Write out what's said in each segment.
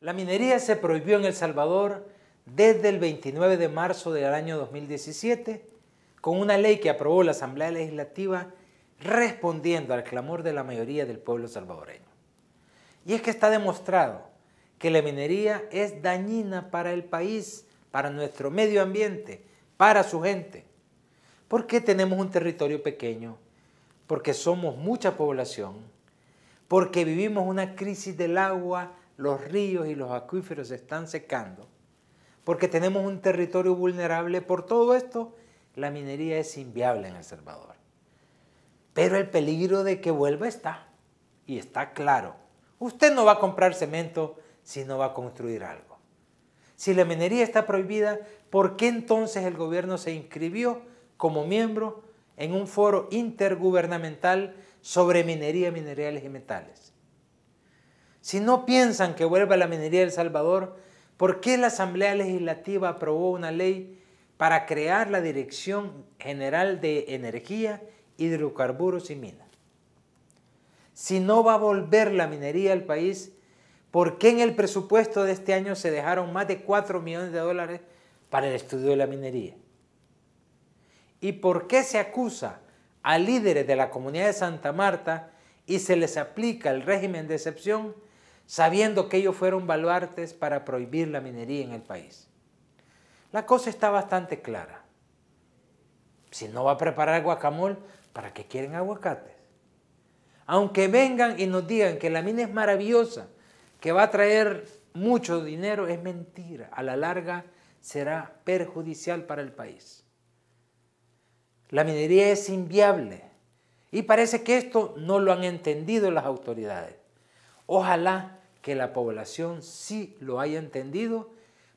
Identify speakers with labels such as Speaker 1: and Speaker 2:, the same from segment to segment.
Speaker 1: La minería se prohibió en El Salvador desde el 29 de marzo del año 2017 con una ley que aprobó la Asamblea Legislativa respondiendo al clamor de la mayoría del pueblo salvadoreño. Y es que está demostrado que la minería es dañina para el país, para nuestro medio ambiente, para su gente. ¿Por qué tenemos un territorio pequeño, porque somos mucha población, porque vivimos una crisis del agua los ríos y los acuíferos se están secando, porque tenemos un territorio vulnerable, por todo esto, la minería es inviable en El Salvador. Pero el peligro de que vuelva está, y está claro. Usted no va a comprar cemento si no va a construir algo. Si la minería está prohibida, ¿por qué entonces el gobierno se inscribió como miembro en un foro intergubernamental sobre minería, minerales y metales? Si no piensan que vuelva la minería del Salvador, ¿por qué la Asamblea Legislativa aprobó una ley para crear la Dirección General de Energía, Hidrocarburos y Minas? Si no va a volver la minería al país, ¿por qué en el presupuesto de este año se dejaron más de 4 millones de dólares para el estudio de la minería? ¿Y por qué se acusa a líderes de la comunidad de Santa Marta y se les aplica el régimen de excepción? sabiendo que ellos fueron baluartes para prohibir la minería en el país. La cosa está bastante clara. Si no va a preparar guacamole, ¿para qué quieren aguacates? Aunque vengan y nos digan que la mina es maravillosa, que va a traer mucho dinero, es mentira. A la larga será perjudicial para el país. La minería es inviable y parece que esto no lo han entendido las autoridades. Ojalá que la población sí lo haya entendido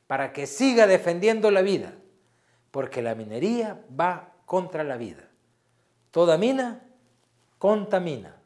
Speaker 1: para que siga defendiendo la vida, porque la minería va contra la vida. Toda mina contamina.